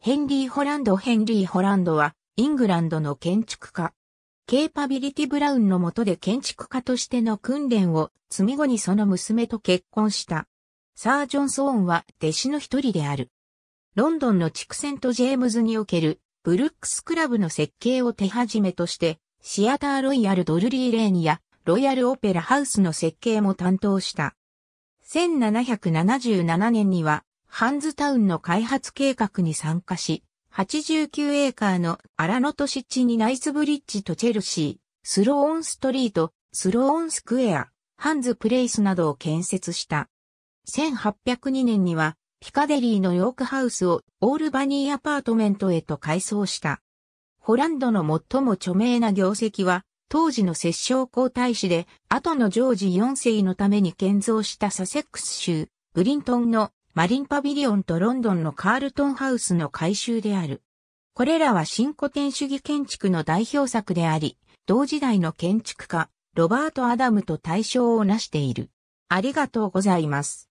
ヘンリー・ホランド・ヘンリー・ホランドは、イングランドの建築家。ケーパビリティ・ブラウンの下で建築家としての訓練を積み後にその娘と結婚した。サー・ジョン・ソーンは弟子の一人である。ロンドンの畜戦セント・ジェームズにおけるブルックス・クラブの設計を手始めとして、シアター・ロイヤル・ドルリー・レーニやロイヤル・オペラ・ハウスの設計も担当した。1777年にはハンズタウンの開発計画に参加し、89エーカーの荒野と湿地にナイスブリッジとチェルシー、スローオンストリート、スローオンスクエア、ハンズプレイスなどを建設した。1802年には、ピカデリーのヨークハウスをオールバニーアパートメントへと改装した。ホランドの最も著名な業績は、当時の摂政皇太子で、後のジョージ4世のために建造したサセックス州、ブリントンのマリンパビリオンとロンドンのカールトンハウスの改修である。これらは新古典主義建築の代表作であり、同時代の建築家、ロバート・アダムと対象をなしている。ありがとうございます。